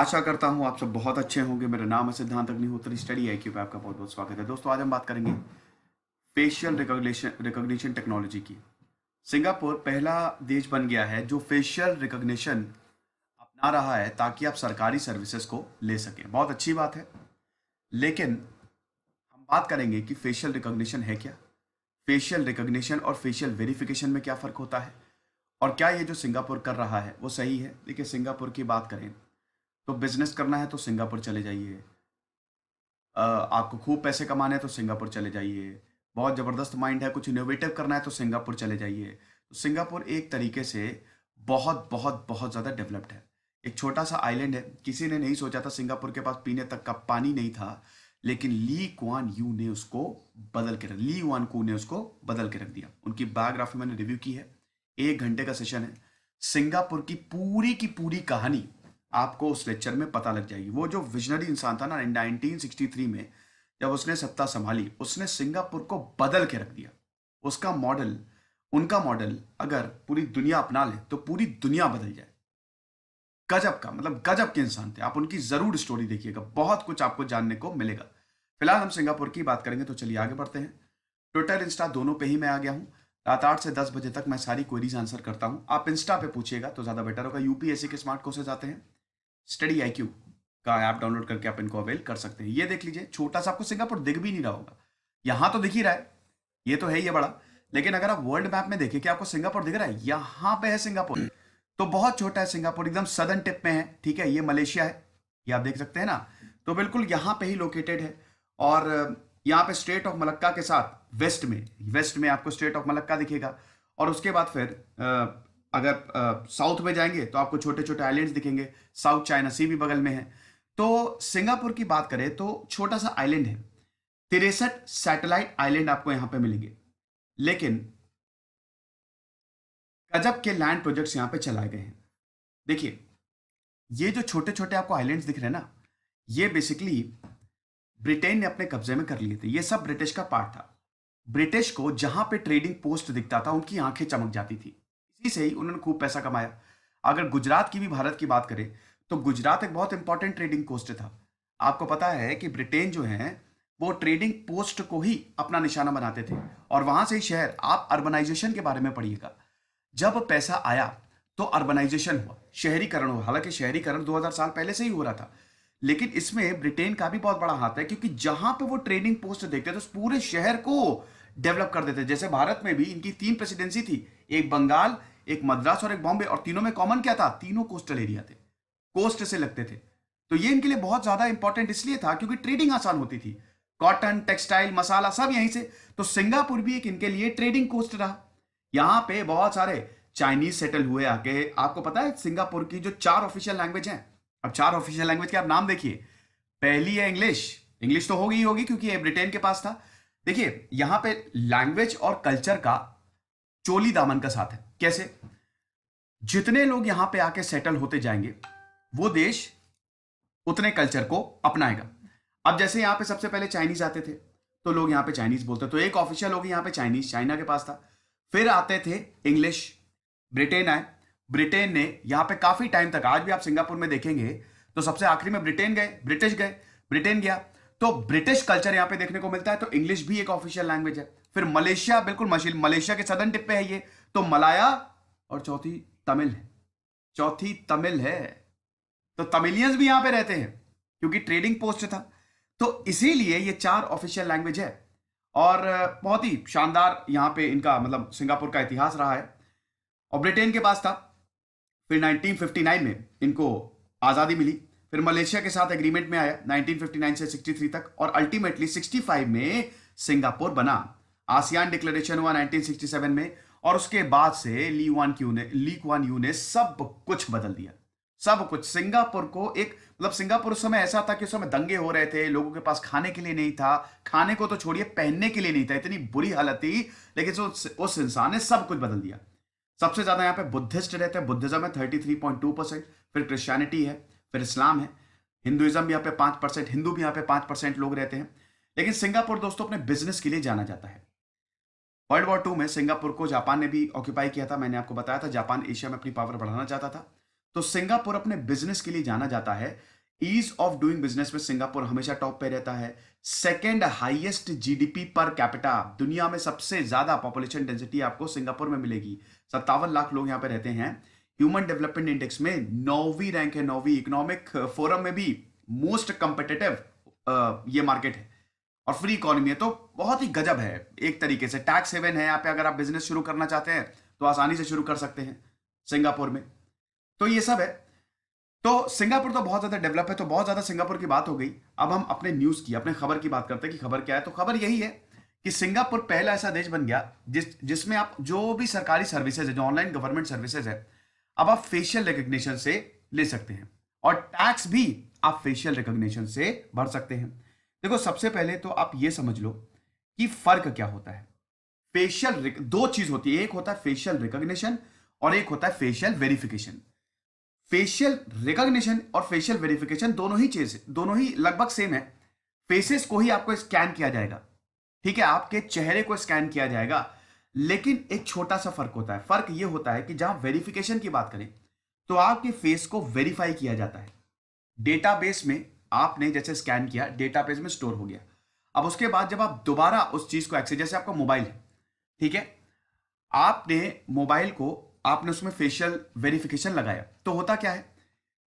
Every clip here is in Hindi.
आशा करता हूँ आप सब बहुत अच्छे होंगे मेरा नाम है सिद्धांत अग्निहोत्री स्टडी आई क्यू पे आपका बहुत बहुत स्वागत है दोस्तों आज हम बात करेंगे फेशियल रिकॉग्निशन रिकॉग्निशन टेक्नोलॉजी की सिंगापुर पहला देश बन गया है जो फेशियल रिकॉग्निशन अपना रहा है ताकि आप सरकारी सर्विसेज को ले सकें बहुत अच्छी बात है लेकिन हम बात करेंगे कि फेशियल रिकॉग्निशन है क्या फेशियल रिकॉग्निशन और फेशियल वेरिफिकेशन में क्या फ़र्क होता है और क्या ये जो सिंगापुर कर रहा है वो सही है देखिए सिंगापुर की बात करें तो बिजनेस करना है तो सिंगापुर चले जाइए आपको खूब पैसे कमाने हैं तो सिंगापुर चले जाइए बहुत ज़बरदस्त माइंड है कुछ इनोवेटिव करना है तो सिंगापुर चले जाइए तो सिंगापुर एक तरीके से बहुत बहुत बहुत ज़्यादा डेवलप्ड है एक छोटा सा आइलैंड है किसी ने नहीं सोचा था सिंगापुर के पास पीने तक का पानी नहीं था लेकिन ली क्वान यू ने उसको बदल के रख ली वान कू ने उसको बदल के रख दिया उनकी बायोग्राफी मैंने रिव्यू की है एक घंटे का सेशन है सिंगापुर की पूरी की पूरी कहानी आपको उस लेक्चर में पता लग जाएगी वो जो विजनरी इंसान था ना नाइनटीन में जब उसने सत्ता संभाली उसने सिंगापुर को बदल के रख दिया उसका मॉडल उनका मॉडल अगर पूरी दुनिया अपना ले तो पूरी दुनिया बदल जाए गजब का मतलब गजब के इंसान थे आप उनकी जरूर स्टोरी देखिएगा बहुत कुछ आपको जानने को मिलेगा फिलहाल हम सिंगापुर की बात करेंगे तो चलिए आगे बढ़ते हैं ट्विटर इंस्टा दोनों पे ही मैं आ गया हूँ रात आठ से दस बजे तक मैं सारी क्वेरीज आंसर करता हूँ आप इंस्टा पे पूछिएगा तो ज़्यादा बेटर होगा यूपीएससी के स्मार्ट कोर्सेज आते हैं स्टडी आई का ऐप डाउनलोड करके आप इनको अवेल कर सकते हैं ये देख लीजिए छोटा सा आपको सिंगापुर दिख भी नहीं रहा होगा यहां तो दिख ही रहा है ये तो है ये बड़ा लेकिन अगर आप वर्ल्ड मैप में देखें कि आपको सिंगापुर दिख रहा है यहां पे है सिंगापुर तो बहुत छोटा है सिंगापुर एकदम सदन टिप में है ठीक है ये मलेशिया है ये आप देख सकते हैं ना तो बिल्कुल यहां पे ही लोकेटेड है और यहाँ पे स्टेट ऑफ मलक्का के साथ वेस्ट में वेस्ट में आपको स्टेट ऑफ मलक्का दिखेगा और उसके बाद फिर अगर साउथ में जाएंगे तो आपको छोटे छोटे आइलैंड्स दिखेंगे साउथ चाइना सी भी बगल में है तो सिंगापुर की बात करें तो छोटा सा आइलैंड है तिरसठ सैटेलाइट आइलैंड आपको यहां पे मिलेंगे लेकिन गजब के लैंड प्रोजेक्ट्स यहां पे चलाए गए हैं देखिए ये जो छोटे छोटे आपको आइलैंड्स दिख रहे हैं ना ये बेसिकली ब्रिटेन ने अपने कब्जे में कर लिए थे ये सब ब्रिटिश का पार्ट था ब्रिटिश को जहां पे ट्रेडिंग पोस्ट दिखता था उनकी आंखें चमक जाती थी इसी से ही उन्होंने खूब पैसा कमाया अगर गुजरात की भी भारत की बात करें तो गुजरात एक बहुत इंपॉर्टेंट ट्रेडिंग पोस्ट था आपको पता है कि ब्रिटेन जो है वो ट्रेडिंग पोस्ट को ही अपना निशाना बनाते थे और वहां से ही शहर आप अर्बनाइजेशन के बारे में पढ़िएगा जब पैसा आया तो अर्बनाइजेशन हुआ शहरीकरण हुआ हालांकि शहरीकरण 2000 साल पहले से ही हो रहा था लेकिन इसमें ब्रिटेन का भी बहुत बड़ा हाथ है क्योंकि जहां पे वो ट्रेडिंग पोस्ट देखते थे तो पूरे शहर को डेवलप कर देते जैसे भारत में भी इनकी तीन प्रेसिडेंसी थी एक बंगाल एक मद्रास और एक बॉम्बे और तीनों में कॉमन क्या था तीनों कोस्टल एरिया थे कोस्ट से लगते थे तो ये इनके लिए बहुत ज्यादा इंपॉर्टेंट इसलिए था क्योंकि ट्रेडिंग आसान होती थी कॉटन टेक्सटाइल मसाला सब यहीं से तो सिंगापुर भी एक इनके लिए ट्रेडिंग कोस्ट रहा यहां पे बहुत सारे चाइनीज सेटल हुए आके आपको पता है सिंगापुर की जो चार ऑफिशियल लैंग्वेज हैं अब चार ऑफिशियल लैंग्वेज के आप नाम देखिए पहली है इंग्लिश इंग्लिश तो होगी ही होगी क्योंकि ये ब्रिटेन के पास था देखिए यहां पे लैंग्वेज और कल्चर का चोली दामन का साथ है कैसे जितने लोग यहां पे आके सेटल होते जाएंगे वो देश उतने कल्चर को अपनाएगा अब जैसे यहां पे सबसे पहले चाइनीज आते थे तो लोग यहां पे चाइनीज बोलते तो एक ऑफिशियल लोग यहां पे चाइनीज चाइना के पास था फिर आते थे इंग्लिश ब्रिटेन आए ब्रिटेन ने यहां पे काफी टाइम तक आज भी आप सिंगापुर में देखेंगे तो सबसे आखिरी में ब्रिटेन गए ब्रिटिश गए ब्रिटेन गया तो ब्रिटिश कल्चर यहां पे देखने को मिलता है तो इंग्लिश भी एक ऑफिशियल लैंग्वेज है फिर मलेशिया बिल्कुल मशीन मलेशिया के सदन टिप पे है ये तो मलाया और चौथी तमिल है चौथी तमिल है तो तमिलियंस भी यहां पे रहते हैं क्योंकि ट्रेडिंग पोस्ट था तो इसीलिए ये चार ऑफिशियल लैंग्वेज है और बहुत ही शानदार यहां पे इनका मतलब सिंगापुर का इतिहास रहा है और ब्रिटेन के पास था फिर 1959 में इनको आज़ादी मिली फिर मलेशिया के साथ एग्रीमेंट में आया 1959 से 63 तक और अल्टीमेटली 65 में सिंगापुर बना आसियान डिक्लेरेशन हुआ 1967 में और उसके बाद से ली वन क्यू ने ली क्वान यू ने सब कुछ बदल दिया सब कुछ सिंगापुर को एक मतलब सिंगापुर उस समय ऐसा था कि उस समय दंगे हो रहे थे लोगों के पास खाने के लिए नहीं था खाने को तो छोड़िए पहनने के लिए नहीं था इतनी बुरी हालत थी लेकिन उस, उस इंसान ने सब कुछ बदल दिया सबसे ज्यादा यहाँ पे बुद्धिस्ट रहते हैं बुद्धिज्म है thirty three point two percent फिर क्रिश्चियनिटी है फिर इस्लाम है हिंदुइज्म भी यहाँ पे पांच परसेंट हिंदू भी यहाँ पे पांच परसेंट लोग रहते हैं लेकिन सिंगापुर दोस्तों अपने बिजनेस के लिए जाना जाता है वर्ल्ड वॉर टू में सिंगापुर को जापान ने भी ऑक्यूपाई किया था मैंने आपको बताया था जापान एशिया में अपनी पावर बढ़ाना चाहता था तो सिंगापुर अपने बिजनेस के लिए जाना जाता है ईज ऑफ डूइंग बिजनेस में सिंगापुर हमेशा टॉप पे रहता है second highest GDP per capita दुनिया में सबसे ज्यादा पॉपुलेशन डेंसिटी आपको सिंगापुर में मिलेगी सत्तावन लाख लोग यहाँ पे रहते हैं ह्यूमन डेवलपमेंट इंडेक्स में नौवीं रैंक है नौवीं इकोनॉमिक फोरम में भी मोस्ट कंपिटेटिव ये मार्केट है और फ्री इकोनॉमी है तो बहुत ही गजब है एक तरीके से टैक्स हेवन है यहाँ पे अगर आप बिजनेस शुरू करना चाहते हैं तो आसानी से शुरू कर सकते हैं सिंगापुर में तो ये सब है तो सिंगापुर तो बहुत ज़्यादा डेवलप है तो बहुत ज़्यादा सिंगापुर की बात हो गई अब हम अपने न्यूज़ की अपने खबर की बात करते हैं कि खबर क्या है तो खबर यही है कि सिंगापुर पहला ऐसा देश बन गया जिस जिसमें आप जो भी सरकारी सर्विसेज है जो ऑनलाइन गवर्नमेंट सर्विसेज है अब आप फेशियल रिकोगशन से ले सकते हैं और टैक्स भी आप फेशियल रिकोगशन से भर सकते हैं देखो सबसे पहले तो आप ये समझ लो कि फर्क क्या होता है फेशियल दो चीज होती है एक होता है फेशियल रिकॉग्निशन और एक होता है फेशियल वेरिफिकेशन फेशियल रिकॉग्निशन और फेशियल वेरिफिकेशन दोनों ही चीज दोनों ही लगभग सेम है फेसेस को ही आपको स्कैन किया जाएगा ठीक है आपके चेहरे को स्कैन किया जाएगा लेकिन एक छोटा सा फर्क होता है फर्क यह होता है कि जहां वेरिफिकेशन की बात करें तो आपके फेस को वेरीफाई किया जाता है डेटाबेस में आपने जैसे स्कैन किया डेटा पेज में स्टोर हो गया अब उसके बाद जब आप दोबारा उस चीज को एक्सेस जैसे आपका मोबाइल है ठीक है आपने मोबाइल को आपने उसमें फेशियल वेरिफिकेशन लगाया तो होता क्या है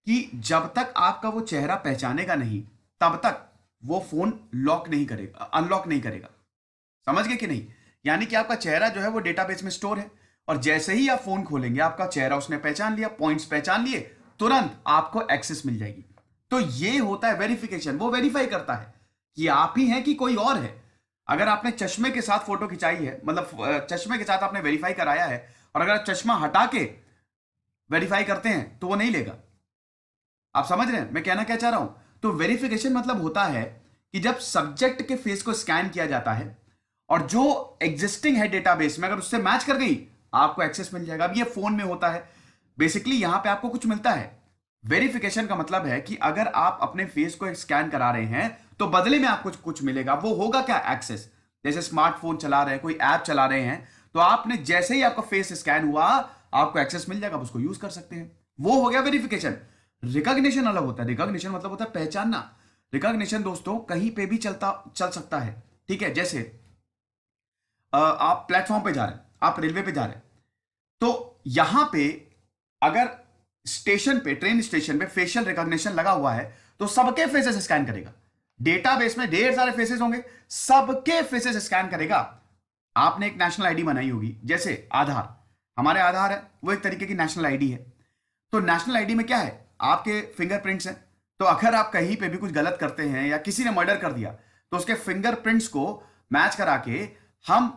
कि जब तक आपका वो चेहरा पहचानेगा नहीं तब तक वो फोन लॉक नहीं करेगा अनलॉक नहीं करेगा समझ गए कि नहीं यानी कि आपका चेहरा जो है वो डेटाबेस में स्टोर है और जैसे ही आप फोन खोलेंगे आपका चेहरा उसने पहचान लिया पॉइंट्स पहचान लिए तुरंत आपको एक्सेस मिल जाएगी तो ये होता है वेरिफिकेशन वो वेरीफाई करता है कि आप ही हैं कि कोई और है अगर आपने चश्मे के साथ फोटो खिंचाई है मतलब चश्मे के साथ आपने वेरीफाई कराया है और अगर आप चश्मा हटा के वेरीफाई करते हैं तो वो नहीं लेगा आप समझ रहे हैं मैं कहना क्या चाह रहा हूं तो वेरिफिकेशन मतलब होता है कि जब सब्जेक्ट के फेस को स्कैन किया जाता है और जो एग्जिस्टिंग है डेटाबेस में अगर उससे मैच कर गई आपको एक्सेस मिल जाएगा अब ये फोन में होता है बेसिकली यहां पे आपको कुछ मिलता है वेरिफिकेशन का मतलब है कि अगर आप अपने फेस को स्कैन करा रहे हैं तो बदले में आपको कुछ मिलेगा वो होगा क्या एक्सेस जैसे स्मार्टफोन चला रहे हैं कोई ऐप चला रहे हैं तो आपने जैसे ही आपका फेस स्कैन हुआ आपको एक्सेस मिल जाएगा आप उसको यूज कर सकते हैं वो हो गया वेरिफिकेशन रिकॉग्निशन अलग होता है रिकॉग्निशन मतलब होता है पहचानना रिकॉग्निशन दोस्तों कहीं पे भी चलता चल सकता है ठीक है जैसे आप प्लेटफॉर्म पे जा रहे हैं आप रेलवे पे जा रहे हैं तो यहां पे अगर स्टेशन पे ट्रेन स्टेशन पे फेशियल रिकॉग्निशन लगा हुआ है तो सबके फेसेस स्कैन करेगा डेटाबेस में ढेर सारे फेसेस होंगे सबके फेसेस स्कैन करेगा आपने एक नेशनल आईडी बनाई होगी जैसे आधार हमारे आधार है वो एक तरीके की नेशनल आईडी है तो नेशनल आईडी में क्या है आपके फिंगरप्रिंट्स हैं तो अगर आप कहीं पे भी कुछ गलत करते हैं या किसी ने मर्डर कर दिया तो उसके फिंगरप्रिंट्स को मैच करा के हम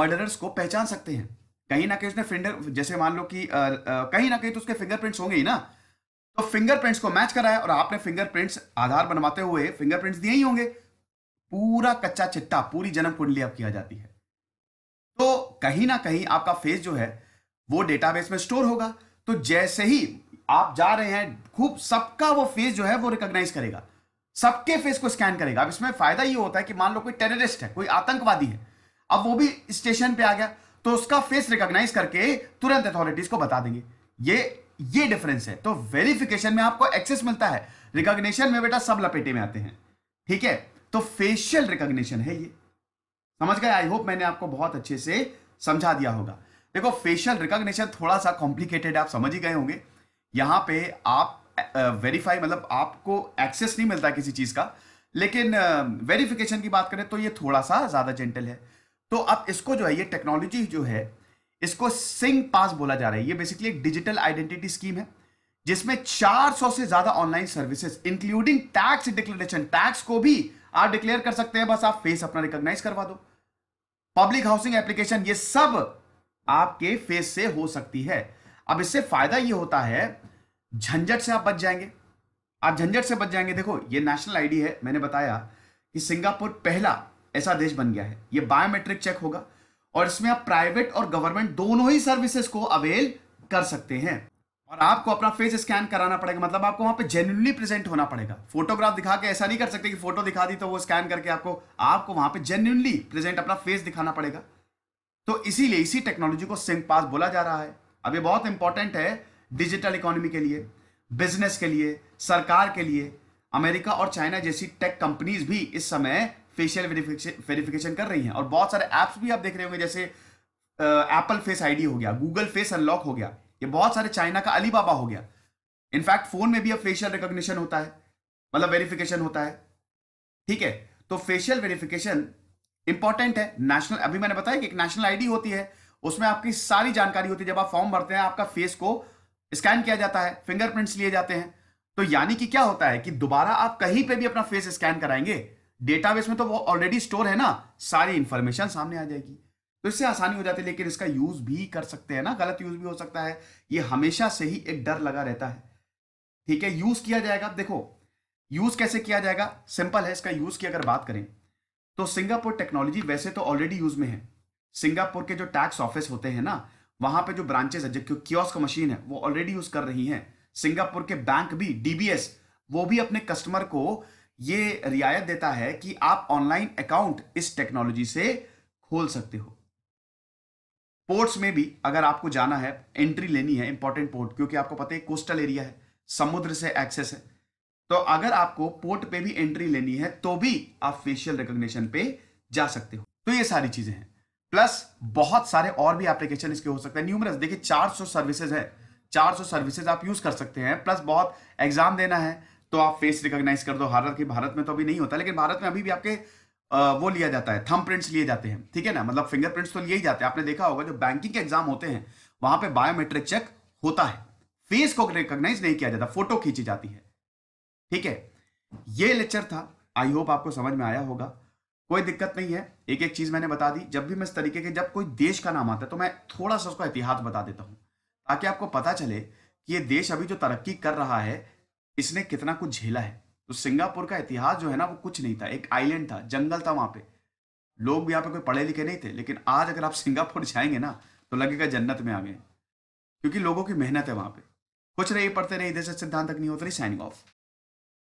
मर्डरर्स को पहचान सकते हैं कहीं ना कहीं उसने फिंगर जैसे मान लो कि कहीं ना कहीं तो उसके फिंगरप्रिंट्स होंगे ही ना तो फिंगरप्रिंट्स को मैच कराया और आपने फिंगरप्रिंट्स आधार बनवाते हुए फिंगरप्रिंट्स दिए ही होंगे पूरा कच्चा चिट्टा पूरी जन्म कुंडली अब किया जाती है तो कहीं ना कहीं आपका फेस जो है वो डेटाबेस में स्टोर होगा तो जैसे ही आप जा रहे हैं खूब सबका वो फेस जो है वो रिकॉग्नाइज करेगा सबके फेस को स्कैन करेगा अब इसमें फायदा ये होता है कि मान लो कोई टेररिस्ट है कोई आतंकवादी है अब वो भी स्टेशन पे आ गया तो उसका फेस रिकॉग्नाइज करके तुरंत अथॉरिटीज को बता देंगे ये ये डिफरेंस है तो वेरिफिकेशन में आपको एक्सेस मिलता है रिकॉग्निशन में बेटा सब लपेटे में आते हैं ठीक है तो फेशियल रिकॉग्निशन है ये समझ गए आई होप मैंने आपको बहुत अच्छे से समझा दिया होगा देखो फेशियल रिकॉग्निशन थोड़ा सा कॉम्प्लिकेटेड आप समझ ही गए होंगे यहां पे आप वेरीफाई मतलब आपको एक्सेस नहीं मिलता किसी चीज का लेकिन वेरिफिकेशन की बात करें तो ये थोड़ा सा ज्यादा जेंटल है तो अब इसको जो है ये टेक्नोलॉजी जो है इसको सिंग पास बोला जा रहा है ये बेसिकली एक डिजिटल आइडेंटिटी स्कीम है जिसमें 400 से ज्यादा online services including tax declaration tax को भी आप डिक्लेयर कर सकते हैं बस आप फेस अपना रिकॉग्नाइज करवा दो पब्लिक हाउसिंग एप्लीकेशन ये सब आपके फेस से हो सकती है अब इससे फायदा ये होता है झंझट से आप बच जाएंगे आप झंझट से बच जाएंगे देखो ये नेशनल आईडी है मैंने बताया कि सिंगापुर पहला ऐसा देश बन गया है ये बायोमेट्रिक चेक होगा और इसमें आप प्राइवेट और गवर्नमेंट दोनों ही सर्विसेज को अवेल कर सकते हैं और आपको अपना फेस स्कैन कराना पड़ेगा मतलब आपको वहां पे जेन्यूनली प्रेजेंट होना पड़ेगा फोटोग्राफ दिखा के ऐसा नहीं कर सकते कि फोटो दिखा दी तो वो स्कैन करके आपको आपको वहां पे जेन्यूनली प्रेजेंट अपना फेस दिखाना पड़ेगा तो इसीलिए इसी टेक्नोलॉजी को सिंक पास बोला जा रहा है अब ये बहुत इंपॉर्टेंट है डिजिटल इकोनॉमी के लिए बिजनेस के लिए सरकार के लिए अमेरिका और चाइना जैसी टेक कंपनीज भी इस समय फेशियल वेरिफिकेशन कर रही हैं और बहुत सारे ऐप्स भी आप देख रहे होंगे जैसे एप्पल फेस आईडी हो गया गूगल फेस अनलॉक हो गया ये बहुत सारे चाइना का अलीबाबा हो गया इनफैक्ट फोन में भी अब फेशियल रिकोगशन होता है मतलब वेरिफिकेशन होता है ठीक है तो फेशियल वेरिफिकेशन इंपॉर्टेंट है नेशनल अभी मैंने बताया कि एक नेशनल आईडी होती है उसमें आपकी सारी जानकारी होती है जब आप फॉर्म भरते हैं आपका फेस को स्कैन किया जाता है फिंगरप्रिंट्स लिए जाते हैं तो यानी कि क्या होता है कि दोबारा आप कहीं पे भी अपना फेस स्कैन कराएंगे डेटाबेस में तो वो ऑलरेडी स्टोर है ना सारी इंफॉर्मेशन सामने आ जाएगी तो इससे आसानी हो जाती है लेकिन इसका यूज भी कर सकते हैं ना गलत यूज भी हो सकता है ये हमेशा से ही एक डर लगा रहता है ठीक है यूज किया जाएगा देखो यूज कैसे किया जाएगा सिंपल है इसका यूज की अगर बात करें तो सिंगापुर टेक्नोलॉजी वैसे तो ऑलरेडी यूज में है सिंगापुर के जो टैक्स ऑफिस होते हैं ना वहां पे जो ब्रांचेस है जो क्योस्क मशीन है वो ऑलरेडी यूज कर रही हैं सिंगापुर के बैंक भी डीबीएस वो भी अपने कस्टमर को ये रियायत देता है कि आप ऑनलाइन अकाउंट इस टेक्नोलॉजी से खोल सकते हो पोर्ट्स में भी अगर आपको जाना है एंट्री लेनी है इंपॉर्टेंट पोर्ट क्योंकि आपको पता है कोस्टल एरिया है समुद्र से एक्सेस है तो अगर आपको पोर्ट पे भी एंट्री लेनी है तो भी आप फेशियल रिकोगशन पे जा सकते हो तो ये सारी चीजें हैं प्लस बहुत सारे और भी एप्लीकेशन इसके हो सकते हैं न्यूमरस देखिए 400 सर्विसेज है 400 सर्विसेज आप यूज कर सकते हैं प्लस बहुत एग्जाम देना है तो आप फेस रिकॉग्नाइज कर दो की भारत में तो अभी नहीं होता लेकिन भारत में अभी भी आपके वो लिया जाता है थम प्रिंट्स लिए जाते हैं ठीक है ना मतलब फिंगरप्रिंट्स तो लिए ही जाते हैं आपने देखा होगा जो बैंकिंग के एग्जाम होते हैं वहां पे बायोमेट्रिक चेक होता है फेस को रिकॉग्नाइज नहीं किया जाता फोटो खींची जाती है ठीक है ये लेक्चर था आई होप आपको समझ में आया होगा कोई दिक्कत नहीं है एक एक चीज मैंने बता दी जब भी मैं इस तरीके के जब कोई देश का नाम आता है तो मैं थोड़ा सा उसका इतिहास बता देता हूं ताकि आपको पता चले कि ये देश अभी जो तरक्की कर रहा है इसने कितना कुछ झेला है तो सिंगापुर का इतिहास जो है ना वो कुछ नहीं था एक आइलैंड था जंगल था वहां पे लोग भी यहाँ पे कोई पढ़े लिखे नहीं थे लेकिन आज अगर आप सिंगापुर जाएंगे ना तो लगेगा जन्नत में आ गए क्योंकि लोगों की मेहनत है वहां पे कुछ नहीं पढ़ते नहीं इधर से सिद्धांत नहीं साइनिंग ऑफ